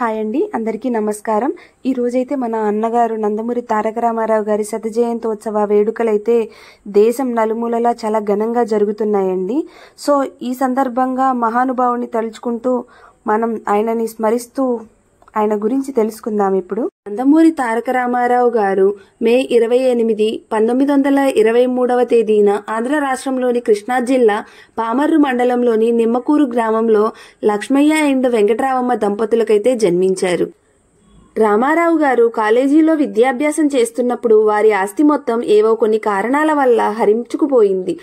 hi అండి అందరికీ నమస్కారం ఈ రోజైతే మన అన్నగారు నందమూరి తారక రామారావు గారి శతజయంతోత్సవ వేడుకలైతే దేశం నలుమూలలా చాలా ఘనంగా జరుగుతున్నాయండి సో ఈ సందర్భంగా మహానుభావుని తలుచుకుంటూ మనం ఆయనని స్మరిస్తూ ఆయన గురించి తెలుసుకుందాం ఇప్పుడు నందమూరి తారక రామారావు గారు మే ఇరవై ఎనిమిది పంతొమ్మిది వందల ఇరవై మూడవ తేదీన ఆంధ్ర రాష్ట్రంలోని కృష్ణా జిల్లా పామర్రు మండలంలోని నిమ్మకూరు గ్రామంలో లక్ష్మయ్య అండ్ వెంకటరామమ్మ దంపతులకైతే జన్మించారు రామారావు గారు కాలేజీలో విద్యాభ్యాసం చేస్తున్నప్పుడు వారి ఆస్తి మొత్తం ఏవో కొన్ని కారణాల వల్ల హరించుకుపోయింది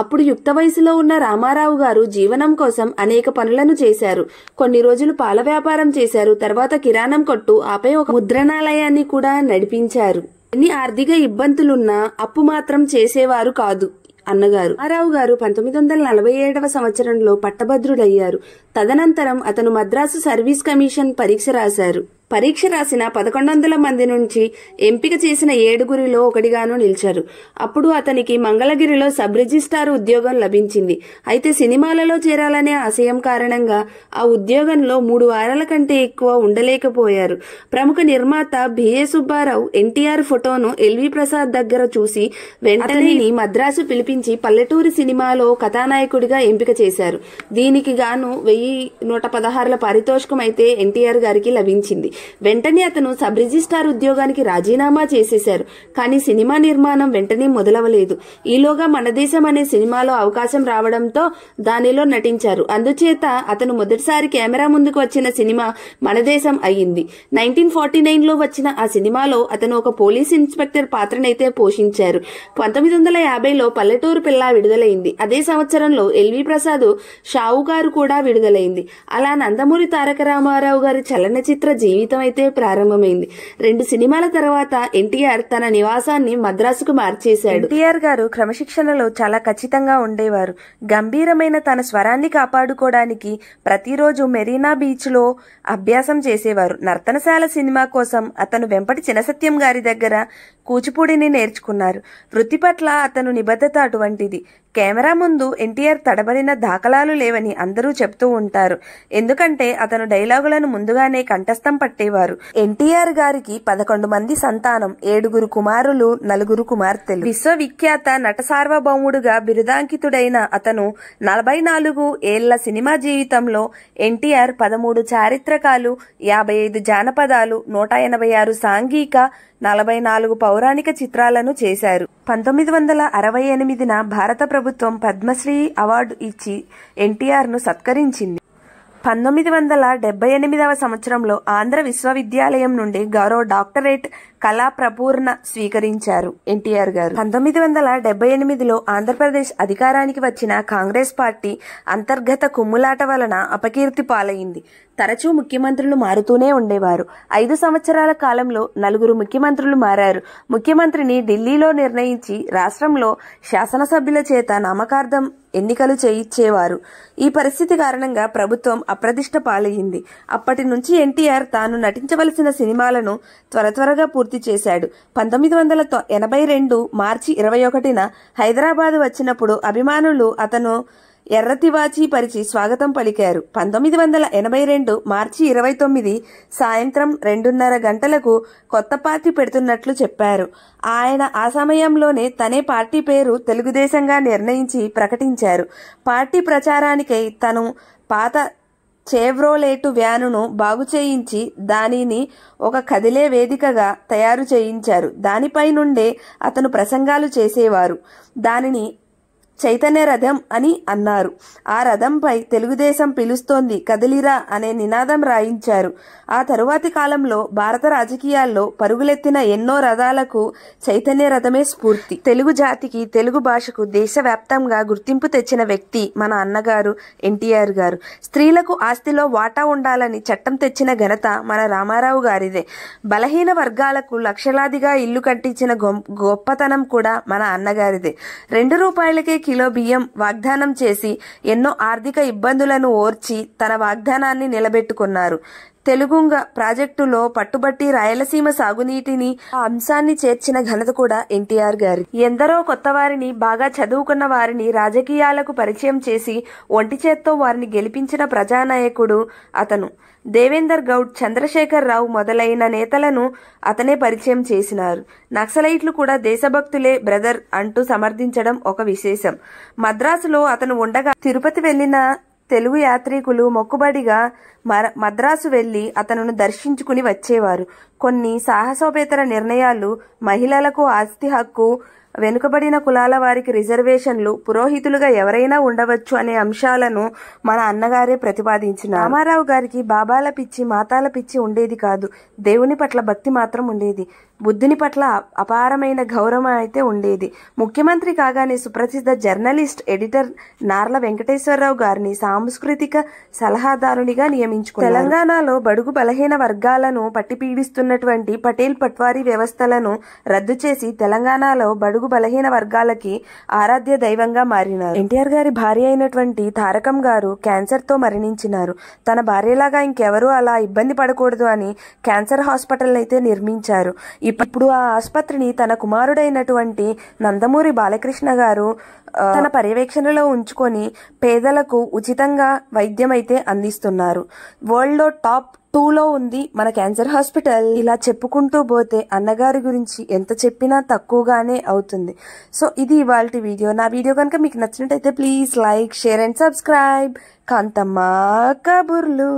అప్పుడు యుక్త వయసులో ఉన్న రామారావు గారు జీవనం కోసం అనేక పనులను చేశారు కొన్ని రోజులు పాల వ్యాపారం చేశారు తర్వాత కిరాణం కొట్టు ఆపై ఒక ముద్రణాలయాన్ని కూడా నడిపించారు ఎన్ని ఆర్థిక ఇబ్బందులున్నా అప్పు మాత్రం చేసేవారు కాదు అన్నగారు రామారావు గారు పంతొమ్మిది వందల నలభై ఏడవ సంవత్సరంలో పట్టభద్రుడయ్యారు తదనంతరం అతను మద్రాసు సర్వీస్ కమిషన్ పరీక్ష రాశారు పరీక్ష రాసిన పదకొండు వందల మంది నుంచి ఎంపిక చేసిన ఏడుగురిలో ఒకటిగాను నిలిచారు అప్పుడు అతనికి మంగళగిరిలో సబ్ రిజిస్టార్ ఉద్యోగం లభించింది అయితే సినిమాలలో చేరాలనే ఆశయం కారణంగా ఆ ఉద్యోగంలో మూడు వారాల కంటే ఎక్కువ ఉండలేకపోయారు ప్రముఖ నిర్మాత బిఏ సుబ్బారావు ఎన్టీఆర్ ఫోటోను ఎల్వి ప్రసాద్ దగ్గర చూసి వెంటనే మద్రాసు పిలిపించి పల్లెటూరి సినిమాలో కథానాయకుడిగా ఎంపిక చేశారు దీనికి గాను వెయ్యి నూట పదహారుల పారితోషికం అయితే ఎన్టీఆర్ గారికి లభించింది వెంటనే అతను సబ్ రిజిస్ట్రార్ ఉద్యోగానికి రాజీనామా చేసేశారు కానీ సినిమా నిర్మాణం వెంటనే మొదలవలేదు ఈలోగా మన దేశం అనే సినిమాలో అవకాశం రావడంతో దానిలో నటించారు అందుచేత అతను మొదటిసారి కెమెరా ముందుకు వచ్చిన సినిమా మన దేశం అయ్యింది నైన్టీన్ ఫార్టీ నైన్లో వచ్చిన ఆ సినిమాలో అతను ఒక పోలీస్ ఇన్స్పెక్టర్ పాత్రనైతే పోషించారు పంతొమ్మిది వందల యాభైలో పల్లెటూరు పిల్ల విడుదలైంది అదే సంవత్సరంలో ఎల్వి ప్రసాద్ షావు గారు కూడా విడుదలైంది అలా నందమూరి తారక రామారావు గారి చలనచిత్ర జీవితం జీవితం అయితే ప్రారంభమైంది రెండు సినిమాల తర్వాత ఎన్టీఆర్ తన నివాసాన్ని మద్రాసుకు మార్చేశాడు ఎన్టీఆర్ గారు క్రమశిక్షణలో చాలా ఖచ్చితంగా ఉండేవారు గంభీరమైన తన స్వరాన్ని కాపాడుకోవడానికి ప్రతిరోజు మెరీనా బీచ్ లో అభ్యాసం చేసేవారు నర్తనశాల సినిమా కోసం అతను వెంపటి చినసత్యం గారి దగ్గర కూచిపూడిని నేర్చుకున్నారు వృత్తి పట్ల అతను నిబద్ధత అటువంటిది కెమెరా ముందు ఎన్టీఆర్ తడబడిన దాఖలాలు లేవని అందరూ చెప్తూ ఉంటారు ఎందుకంటే అతను డైలాగులను ముందుగానే కంఠస్థం పట్టేవారు ఎన్టీఆర్ గారికి పదకొండు మంది సంతానం ఏడుగురు కుమారులు నలుగురు కుమార్తెలు విశ్వవిఖ్యాత నట సార్వభౌముడుగా బిరుదాంకితుడైన అతను నలభై నాలుగు ఏళ్ల సినిమా జీవితంలో ఎన్టీఆర్ పదమూడు చారిత్రకాలు యాభై ఐదు జానపదాలు నూట ఎనభై ఆరు సాంఘిక నలభై నాలుగు పౌరాణిక చిత్రాలను చేశారు పంతొమ్మిది వందల అరవై ఎనిమిదిన భారత ప్రభుత్వం పద్మశ్రీ అవార్డు ఇచ్చి ఎన్టీఆర్ను సత్కరించింది పంతొమ్మిది వందల డెబ్బై ఎనిమిదవ సంవత్సరంలో ఆంధ్ర విశ్వవిద్యాలయం నుండి గౌరవ డాక్టరేట్ కళా ప్రపూర్ణ స్వీకరించారు ఎన్టీఆర్ గారు పంతొమ్మిది వందల డెబ్బై ఎనిమిదిలో ఆంధ్రప్రదేశ్ అధికారానికి వచ్చిన కాంగ్రెస్ పార్టీ అంతర్గత కుమ్ములాట వలన అపకీర్తి పాలైంది తరచూ ముఖ్యమంత్రులు మారుతూనే ఉండేవారు ఐదు సంవత్సరాల కాలంలో నలుగురు ముఖ్యమంత్రులు మారారు ముఖ్యమంత్రిని ఢిల్లీలో నిర్ణయించి రాష్ట్రంలో శాసనసభ్యుల చేత నామకార్థం ఎన్నికలు చేయించేవారు ఈ పరిస్థితి కారణంగా ప్రభుత్వం అప్రదిష్ట పాలయ్యింది అప్పటి నుంచి ఎన్టీఆర్ తాను నటించవలసిన సినిమాలను త్వర త్వరగా పూర్తి చేశాడు పంతొమ్మిది వందల ఎనభై రెండు మార్చి ఇరవై ఒకటిన హైదరాబాద్ వచ్చినప్పుడు అభిమానులు అతను ఎర్రతివాచి పరిచి స్వాగతం పలికారు పంతొమ్మిది వందల ఎనభై రెండు మార్చి ఇరవై తొమ్మిది సాయంత్రం రెండున్నర గంటలకు కొత్త పార్టీ పెడుతున్నట్లు చెప్పారు ఆయన ఆ సమయంలోనే తనే పార్టీ పేరు తెలుగుదేశంగా నిర్ణయించి ప్రకటించారు పార్టీ ప్రచారానికై తను పాత చేవ్రోలేటు వ్యానును బాగు చేయించి దానిని ఒక కదిలే వేదికగా తయారు చేయించారు దానిపై నుండే అతను ప్రసంగాలు చేసేవారు దానిని చైతన్య రథం అని అన్నారు ఆ రథంపై తెలుగుదేశం పిలుస్తోంది కదిలిరా అనే నినాదం రాయించారు ఆ తరువాతి కాలంలో భారత రాజకీయాల్లో పరుగులెత్తిన ఎన్నో రథాలకు చైతన్య రథమే స్ఫూర్తి తెలుగు జాతికి తెలుగు భాషకు దేశవ్యాప్తంగా గుర్తింపు తెచ్చిన వ్యక్తి మన అన్నగారు ఎన్టీఆర్ గారు స్త్రీలకు ఆస్తిలో వాటా ఉండాలని చట్టం తెచ్చిన ఘనత మన రామారావు గారిదే బలహీన వర్గాలకు లక్షలాదిగా ఇల్లు కట్టించిన గొప్పతనం కూడా మన అన్నగారిదే రెండు రూపాయలకే కిలో బియ్యం వాగ్దానం చేసి ఎన్నో ఆర్థిక ఇబ్బందులను ఓర్చి తన వాగ్దానాన్ని నిలబెట్టుకున్నారు తెలుగుంగ ప్రాజెక్టులో పట్టుబట్టి రాయలసీమ సాగునీటిని ఆ అంశాన్ని చేర్చిన ఘనత కూడా ఎన్టీఆర్ గారి ఎందరో కొత్త వారిని బాగా చదువుకున్న వారిని రాజకీయాలకు పరిచయం చేసి ఒంటి చేత్తో వారిని గెలిపించిన ప్రజానాయకుడు అతను దేవేందర్ గౌడ్ చంద్రశేఖర్ రావు మొదలైన నేతలను అతనే పరిచయం చేసినారు నక్సలైట్లు కూడా దేశభక్తులే బ్రదర్ అంటూ సమర్థించడం ఒక విశేషం మద్రాసులో అతను ఉండగా తిరుపతి వెళ్లిన తెలుగు యాత్రికులు మొక్కుబడిగా మద్రాసు వెళ్లి అతనును దర్శించుకుని వచ్చేవారు కొన్ని సాహసోపేతర నిర్ణయాలు మహిళలకు ఆస్తి హక్కు వెనుకబడిన కులాల వారికి రిజర్వేషన్లు పురోహితులుగా ఎవరైనా ఉండవచ్చు అనే అంశాలను మన అన్నగారే ప్రతిపాదించిన రామారావు గారికి బాబాల పిచ్చి మాతాల పిచ్చి ఉండేది కాదు దేవుని పట్ల భక్తి మాత్రం ఉండేది బుద్ధుని పట్ల అపారమైన గౌరవం అయితే ఉండేది ముఖ్యమంత్రి కాగానే సుప్రసిద్ధ జర్నలిస్ట్ ఎడిటర్ నార్ల వెంకటేశ్వరరావు గారిని సాంస్కృతిక సలహాదారునిగా నియమించుకు తెలంగాణలో బడుగు బలహీన వర్గాలను పట్టిపీడిస్తున్నటువంటి పటేల్ పట్వారీ వ్యవస్థలను రద్దు చేసి తెలంగాణలో బడుగు తెలుగు బలహీన వర్గాలకి ఆరాధ్య దైవంగా మారినారు ఎన్టీఆర్ గారి భార్య అయినటువంటి తారకం గారు క్యాన్సర్తో మరణించినారు తన భార్యలాగా ఇంకెవరూ అలా ఇబ్బంది పడకూడదు అని క్యాన్సర్ హాస్పిటల్ అయితే నిర్మించారు ఇప్పుడు ఆ ఆసుపత్రిని తన కుమారుడైనటువంటి నందమూరి బాలకృష్ణ గారు తన పర్యవేక్షణలో ఉంచుకొని పేదలకు ఉచితంగా వైద్యం అయితే అందిస్తున్నారు వరల్డ్లో టాప్ లో ఉంది మన క్యాన్సర్ హాస్పిటల్ ఇలా చెప్పుకుంటూ పోతే అన్నగారి గురించి ఎంత చెప్పినా తక్కువగానే అవుతుంది సో ఇది ఇవాళ వీడియో నా వీడియో కనుక మీకు నచ్చినట్టయితే please like share and subscribe Kanthamma కబుర్లు